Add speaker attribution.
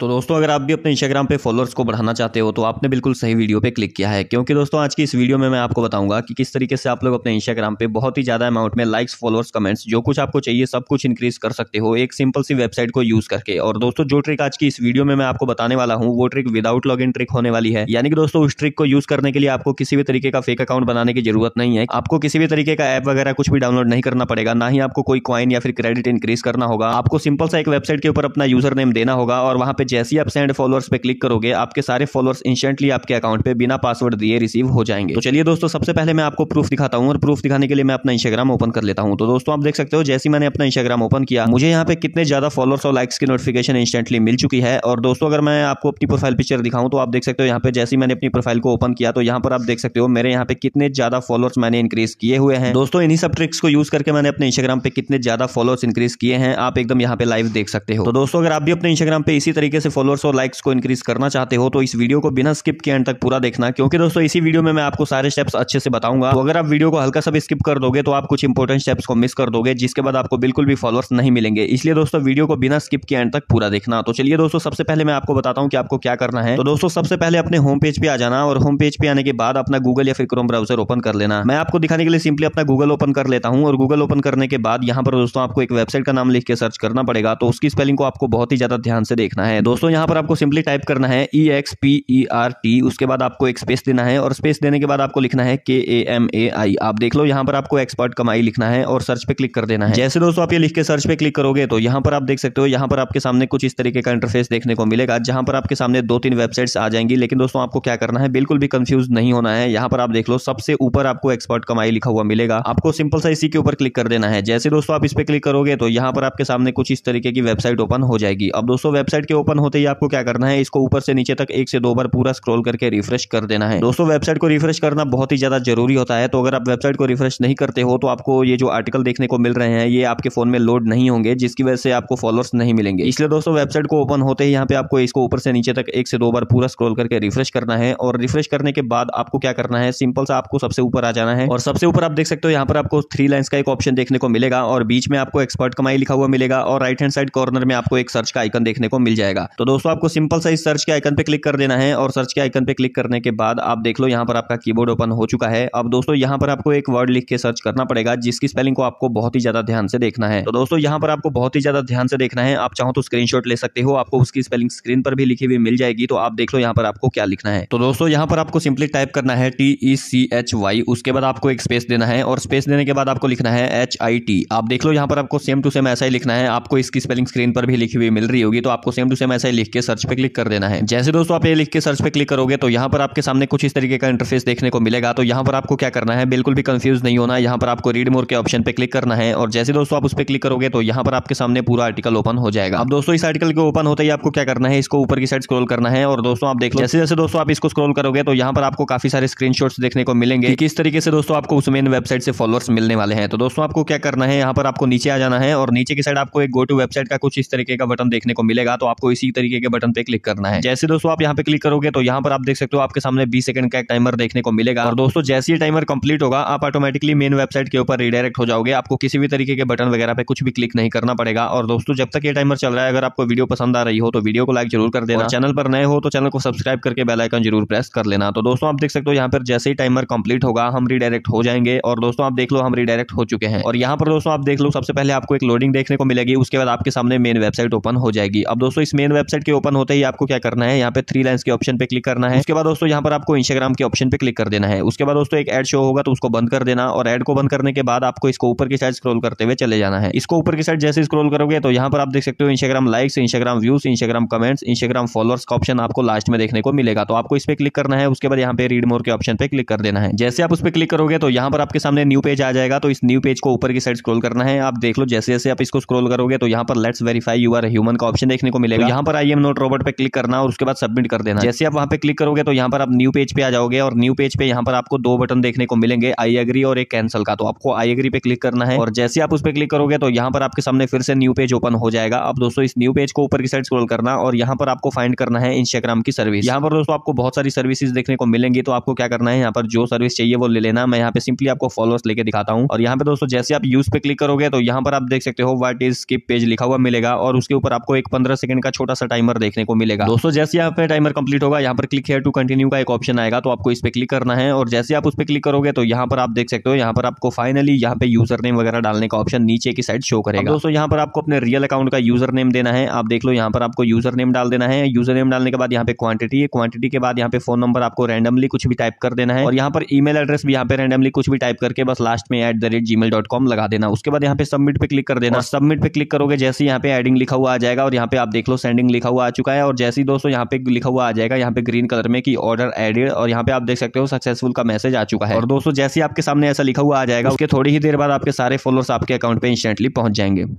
Speaker 1: तो दोस्तों अगर आप भी अपने इंस्टाग्राम पे फॉलोअर्स को बढ़ाना चाहते हो तो आपने बिल्कुल सही वीडियो पे क्लिक किया है क्योंकि दोस्तों आज की इस वीडियो में मैं आपको बताऊंगा कि किस तरीके से आप लोग अपने इंस्टाग्राम पे बहुत ही ज़्यादा अमाउंट में लाइक्स फॉलोअर्स कमेंट्स जो कुछ आपको चाहिए सब कुछ इंक्रीज कर सकते हो एक सिंपल सी वेबसाइट को यूज़ करके और दोस्तों जो ट्रिक आज की इस वीडियो में मैं आपको बताने वाला हूँ वो ट्रिक विदाउट लॉग ट्रिक होने वाली है यानी कि दोस्तों उस ट्रिक को यूज़ करने के लिए आपको किसी भी तरीके का फेक अकाउंट बनाने की जरूरत नहीं है आपको किसी भी तरीके का ऐप वगैरह कुछ भी डाउनलोड नहीं करना पड़ेगा ना ही आपको कोई कॉइन या फिर क्रेडिट इंक्रीज करना होगा आपको सिंपल सा एक वेबसाइट के ऊपर अपना यूजर नेम देना होगा और वहाँ पे जैसे ही आप सेंड फॉलोअर्स पे क्लिक करोगे आपके सारे फॉलोअर्स इंस्टेंटली आपके अकाउंट पे बिना पासवर्ड दिए रिसीव हो जाएंगे तो चलिए दोस्तों सबसे पहले मैं आपको प्रूफ दिखाता हूँ और प्रूफ दिखाने के लिए मैं अपना इंस्टाग्राम ओपन कर लेता हूँ तो दोस्तों आप देख सकते हो जैसे मैंने अपना इंस्टाग्राम ओपन किया मुझे यहाँ पे कितने ज्यादा फॉलोअर्स और लाइक्स की नोटिफिकेशन इंस्टेंटली मिल चुकी है और दोस्तों अगर मैं आपको अपनी प्रोफाइल पिक्चर दिखाऊँ तो आप देख सकते हो यहाँ पे जैसे मैंने अपनी प्रोफाइल को ओपन किया तो यहाँ पर आप देख सकते हो मेरे यहाँ पे कितने ज्यादा फॉलोअर्स मैंने इंक्रीज किए हुए हैं दोस्तों इन्हीं सब ट्रिक्स को यूज करके मैंने अपने इंस्टाग्राम पे कितने ज्यादा फॉलोअर्स इंक्रीज किए हैं आप एकदम यहाँ पे लाइव देख सकते हो तो दोस्तों अगर आप भी अपने इंस्टाग्राम पे इसी तरीके तरीके से फॉलोअर्स और लाइक्स को इंक्रीज करना चाहते हो तो इस वीडियो को बिना स्किप के एंड तक पूरा देखना क्योंकि दोस्तों इसी वीडियो में मैं आपको सारे स्टेप्स अच्छे से बताऊंगा तो अगर आप वीडियो को हल्का सा भी स्किप कर दोगे तो आप कुछ इंपॉर्टेंट स्टेप्स को मिस कर दोगे जिसके बाद आपको बिल्कुल भी फॉलोअर्स नहीं मिलेंगे इसलिए दोस्तों वीडियो को बिना स्किप के एंड तक पूरा देखना तो चलिए दोस्तों सबसे पहले मैं आपको बताता हूँ कि आपको क्या करना है तो दोस्तों सबसे पहले अपने होम पेज पे आ जाना और होम पेज पे आने के बाद अपना गूगल या फिर क्रोम ब्राउजर ओपन कर लेना मैं आपको दिखाने के लिए सिंपली अपना गूगल ओपन कर लेता हूँ और गूगल ओपन करने के बाद यहाँ पर दोस्तों आपको एक वेबसाइट का नाम लिख के सर्च करना पड़ेगा तो उसकी स्पेलिंग को आपको बहुत ही ज्यादा ध्यान से देखना है दोस्तों यहाँ पर आपको सिंपली टाइप करना है E X P E R T उसके बाद आपको एक स्पेस देना है और स्पेस देने के बाद आपको लिखना है के ए एम ए आई आप देख लो यहाँ पर आपको एक्सपर्ट कमाई लिखना है और सर्च पे क्लिक कर देना है जैसे दोस्तों आप ये लिख के सर्च पे क्लिक करोगे तो यहाँ पर आप देख सकते हो यहाँ पर आपके सामने कुछ इस तरीके का इंटरफेस देखने को मिलेगा जहाँ पर आपके सामने दो तीन वेबसाइट्स आ जाएंगी लेकिन दोस्तों आपको क्या करना है बिल्कुल भी कंफ्यूज नहीं होना है यहाँ पर आप देख लो सबसे ऊपर आपको एक्सपर्ट कमाई लिखा हुआ मिलेगा आपको सिंपल सा इसी के ऊपर क्लिक कर देना है जैसे दोस्तों आप इस पर क्लिक करोगे तो यहाँ पर आपके सामने कुछ इस तरीके की वेबसाइट ओपन हो जाएगी अब दोस्तों वेबसाइट के ऊपर ओपन होते ही आपको क्या करना है इसको ऊपर से नीचे तक एक से दो बार पूरा स्क्रॉल करके रिफ्रेश कर देना है दोस्तों वेबसाइट को रिफ्रेश करना बहुत ही ज़्यादा जरूरी होता है तो अगर आप वेबसाइट को रिफ्रेश नहीं करते हो तो आपको ये जो आर्टिकल देखने को मिल रहे हैं ये आपके फोन में लोड नहीं होंगे जिसकी वजह से आपको फॉलोअर्स नहीं मिलेंगे इसलिए दोस्तों वेबसाइट को ओपन होते ही यहाँ पे आपको इसको ऊपर से नीचे तक एक से दो बार पूरा स्क्रॉल करके रिफ्रेश करना है और रिफ्रेश करने के बाद आपको क्या करना है सिंपल सा आपको सबसे ऊपर आ जाना है और सबसे ऊपर आप देख सकते हो यहाँ पर आपको थ्री लाइन्स का एक ऑप्शन देखने को मिलेगा और बीच में आपको एक्सपर्ट कमाई लिखा हुआ मिलेगा और राइट हैंड साइड कॉर्नर में आपको एक सर्च का आइकन देखने को मिल जाएगा जाएगा तो दोस्तों आपको सिंपल सा इस सर्च के आइकन पे क्लिक कर देना है और सर्च के आइकन पे क्लिक करने के बाद आप देख लो यहाँ पर आपका कीबोर्ड ओपन हो चुका है अब दोस्तों यहाँ पर आपको एक वर्ड लिख के सर्च करना पड़ेगा जिसकी स्पेलिंग को आपको बहुत ही ज्यादा ध्यान से देखना है तो दोस्तों यहाँ पर आपको बहुत ही ज्यादा ध्यान से देखना है आप चाहो तो स्क्रीन ले सकते हो आपको उसकी स्पेलिंग स्क्रीन पर भी लिखी हुई मिल जाएगी तो आप देख लो यहाँ पर आपको क्या लिखना है तो दोस्तों यहाँ पर आपको सिंपली टाइप करना है T E C H Y उसके बाद आपको एक स्पेस देना है और स्पेस देने के बाद आपको लिखना है एच आई टी आप देख लो यहाँ पर आपको सेम टू सेम ऐसा ही लिखना है आपको इसकी स्पेलिंग स्क्रीन पर भी लिखी हुई मिल रही होगी तो आपको सेम टू सेम ऐसा लिख के सर्च पे क्लिक कर देना है जैसे दोस्तों आप ये लिख के सर्च पे क्लिक करोगे तो यहाँ पर आपके सामने कुछ इस तरीके का इंटरफेस देखने को मिलेगा तो यहाँ पर आपको क्या करना है बिल्कुल भी कंफ्यूज नहीं होना यहाँ पर आपको रीड मोर के ऑप्शन पे क्लिक करना है और जैसे दोस्तों आप उस पर क्लिक करोगे तो यहाँ पर आपके सामने पूरा आर्टिकल ओपन हो जाएगा अब दोस्तों इस आर्टिकल के ओपन होते ही आपको क्या करना है इसको ऊपर की साइड स्क्रोल करना है और दोस्तों आप देख लो जैसे जैसे दोस्तों आप इसको स्क्रोल करोगे तो यहाँ पर आपको काफी सारे स्क्रीनशॉट्स देखने को मिलेंगे किस तरीके से दोस्तों आपको उस मेन वेबसाइट से फॉलोअर्स मिलने वाले हैं तो दोस्तों आपको क्या करना है यहाँ पर आपको नीचे आ जाना है और नीचे की साइड आपको एक गो टू वेबसाइट का कुछ इस तरीके का बटन देखने को मिलेगा तो आपको इसी इसी तरीके के बटन पे क्लिक करना है जैसे दोस्तों आप यहाँ पे क्लिक करोगे तो यहाँ पर आप देख सकते हो आपके सामने बीस सेकंड का एक टाइमर देखने को मिलेगा और दोस्तों जैसे ही टाइमर कंप्लीट होगा आप ऑटोमेटिकली मेन वेबसाइट के ऊपर रिडायरेक्ट हो जाओगे आपको किसी भी तरीके के बटन वगैरह पे कुछ भी क्लिक नहीं करना पड़ेगा और दोस्तों जब तक ये टाइमर चल रहा है अगर आपको वीडियो पसंद आ रही हो तो वीडियो को लाइक जरूर कर देना चैनल पर नए हो तो चैनल को सब्सक्राइब करके बेलाइकन जरूर प्रेस कर लेना तो दोस्तों आप देख सकते हो यहाँ पर जैसे ही टाइमर कंप्लीट होगा हम रिडायरेक्ट हो जाएंगे और दोस्तों आप देख लो हम रिडायरेक्ट हो चुके हैं और यहाँ पर दोस्तों आप देख लो सबसे पहले आपको एक लोडिंग देखने को मिलेगी उसके बाद आपके सामने मेन वेबसाइट ओपन हो जाएगी अब दोस्तों इस मेन मेन वेबसाइट के ओपन होते ही आपको क्या करना है यहाँ पे थ्री लाइन के ऑप्शन पे क्लिक करना है उसके बाद दोस्तों यहाँ पर आपको इंस्टाग्राम के ऑप्शन पे क्लिक कर देना है उसके बाद दोस्तों एक एड शो होगा तो उसको बंद कर देना और एड को बंद करने के बाद आपको इसको ऊपर की साइड स्क्रोल करते हुए चले जाना है इसको ऊपर की साइड जैसे स्क्रोल करोगे तो यहाँ पर आप देख सकते हो Instagram likes Instagram views Instagram comments Instagram followers का ऑप्शन आपको लास्ट में देखने को मिलेगा तो आपको इस पर क्लिक करना है उसके बाद यहाँ पे रीड मोर के ऑप्शन पे क्लिक कर देना है जैसे आप उस पर क्लिक करोगे तो यहाँ पर आपके सामने न्यू पेज आ जाएगा तो इस न्यू पेज को ऊपर की साइड स्क्रोल करना है आप देख लो जैसे जैसे आप इसको स्क्रोल करोगे तो यहाँ पर let's verify you are human का ऑप्शन देखने को मिलेगा यहाँ पर आई एम नोट रोबोट पे क्लिक करना और उसके बाद सबमिट कर देना जैसे आप वहाँ पे क्लिक करोगे तो यहाँ पर आप न्यू पेज पे आ जाओगे और न्यू पेज पे यहाँ पर आपको दो बटन देखने को मिलेंगे आई एग्री और एक कैंसिल का तो आपको आई एग्री पे क्लिक करना है और जैसे आप उस पर क्लिक करोगे तो यहाँ पर आपके सामने फिर से न्यू पेज ओपन हो जाएगा अब दोस्तों इस न्यू पेज को ऊपर की साइड स्क्रॉल करना और यहाँ पर आपको फाइंड करना है इंस्टाग्राम की सर्विस यहाँ पर दोस्तों आपको बहुत सारी सर्विसेज देखने को मिलेंगी तो आपको क्या करना है यहाँ पर जो सर्विस चाहिए वो ले लेना मैं यहाँ पे सिंपली आपको फॉलोअर्स लेके दिखाता हूँ और यहाँ पे दोस्तों जैसे आप यूज पे क्लिक करोगे तो यहाँ पर आप देख सकते हो वाट इज स्किप पेज लिखा हुआ मिलेगा और उसके ऊपर आपको एक पंद्रह सेकंड का छोटा छोटा सा टाइमर देखने को मिलेगा दोस्तों जैसे यहाँ पे टाइमर कंप्लीट होगा यहाँ पर क्लिक हेयर टू कंटिन्यू का एक ऑप्शन आएगा तो आपको इस पर क्लिक करना है और जैसे आप उस पर क्लिक करोगे तो यहाँ पर आप देख सकते हो यहाँ पर आपको फाइनली यहाँ पे यूजर नेम वगैरह डालने का ऑप्शन नीचे की साइड शो करेगा दोस्तों यहाँ पर आपको अपने रियल अकाउंट का यूजर नेम देना है आप देख लो यहाँ पर आपको यूजर नेम डाल देना है यूजर नेम डालने के बाद यहाँ पे क्वांटिटी है क्वांटिटी के बाद यहाँ पे फोन नंबर आपको रैंडमली कुछ भी टाइप कर देना है और यहाँ पर ईमेल एड्रेस भी यहाँ पे रैंडमली कुछ भी टाइप करके बस लास्ट में at the rate dot com लगा देना उसके बाद यहाँ पे सबमिट पे क्लिक कर देना सबमिट पे क्लिक करोगे जैसे यहाँ पे एडिंग लिखा हुआ आ जाएगा और यहाँ पे आप देख लो सेंड पेंडिंग लिखा हुआ आ चुका है और जैसे ही दोस्तों यहाँ पे लिखा हुआ आ जाएगा यहाँ पे ग्रीन कलर में कि ऑर्डर एडेड और यहाँ पे आप देख सकते हो सक्सेसफुल का मैसेज आ चुका है और दोस्तों जैसे ही आपके सामने ऐसा लिखा हुआ आ जाएगा उसके थोड़ी ही देर बाद आपके सारे फॉलोअर्स आपके अकाउंट पे इंस्टेंटली पहुंच जाएंगे